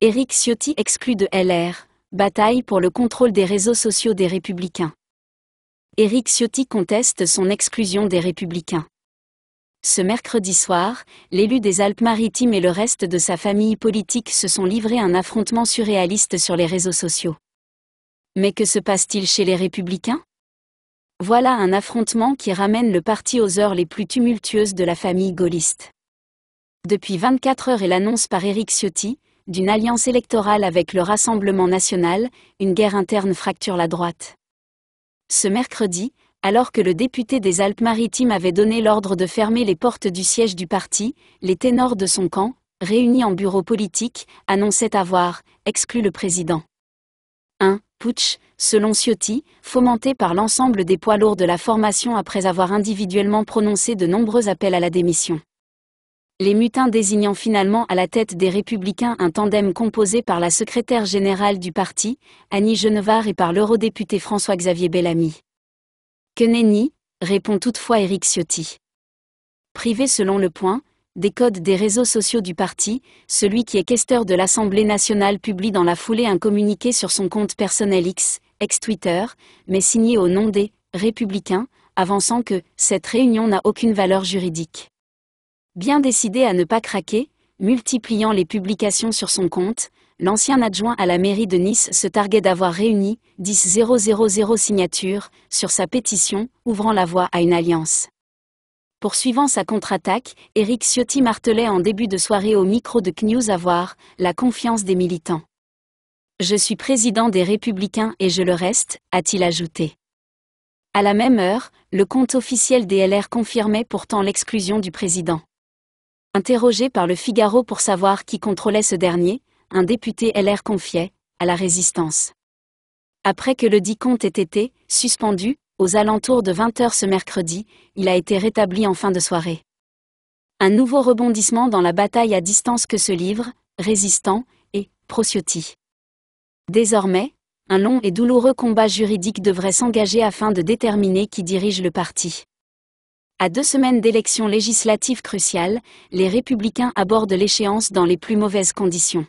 Éric Ciotti exclut de LR, bataille pour le contrôle des réseaux sociaux des Républicains. Éric Ciotti conteste son exclusion des Républicains. Ce mercredi soir, l'élu des Alpes-Maritimes et le reste de sa famille politique se sont livrés un affrontement surréaliste sur les réseaux sociaux. Mais que se passe-t-il chez les Républicains Voilà un affrontement qui ramène le parti aux heures les plus tumultueuses de la famille gaulliste. Depuis 24 heures et l'annonce par Éric Ciotti, d'une alliance électorale avec le Rassemblement national, une guerre interne fracture la droite. Ce mercredi, alors que le député des Alpes-Maritimes avait donné l'ordre de fermer les portes du siège du parti, les ténors de son camp, réunis en bureau politique, annonçaient avoir exclu le président. 1. Putsch, selon Ciotti, fomenté par l'ensemble des poids lourds de la formation après avoir individuellement prononcé de nombreux appels à la démission les mutins désignant finalement à la tête des Républicains un tandem composé par la secrétaire générale du parti, Annie Genevard et par l'eurodéputé François-Xavier Bellamy. Que nenni, répond toutefois Éric Ciotti. Privé selon le point, des codes des réseaux sociaux du parti, celui qui est questeur de l'Assemblée nationale publie dans la foulée un communiqué sur son compte personnel X, ex-Twitter, mais signé au nom des Républicains, avançant que cette réunion n'a aucune valeur juridique. Bien décidé à ne pas craquer, multipliant les publications sur son compte, l'ancien adjoint à la mairie de Nice se targuait d'avoir réuni 10 000 signatures sur sa pétition, ouvrant la voie à une alliance. Poursuivant sa contre-attaque, Éric Ciotti martelait en début de soirée au micro de CNews avoir la confiance des militants. Je suis président des Républicains et je le reste, a-t-il ajouté. À la même heure, le compte officiel des LR confirmait pourtant l'exclusion du président. Interrogé par le Figaro pour savoir qui contrôlait ce dernier, un député LR confiait, à la résistance. Après que le dit compte ait été, suspendu, aux alentours de 20h ce mercredi, il a été rétabli en fin de soirée. Un nouveau rebondissement dans la bataille à distance que se livre, Résistant » et Procioti ». Désormais, un long et douloureux combat juridique devrait s'engager afin de déterminer qui dirige le parti. À deux semaines d'élections législatives cruciales, les républicains abordent l'échéance dans les plus mauvaises conditions.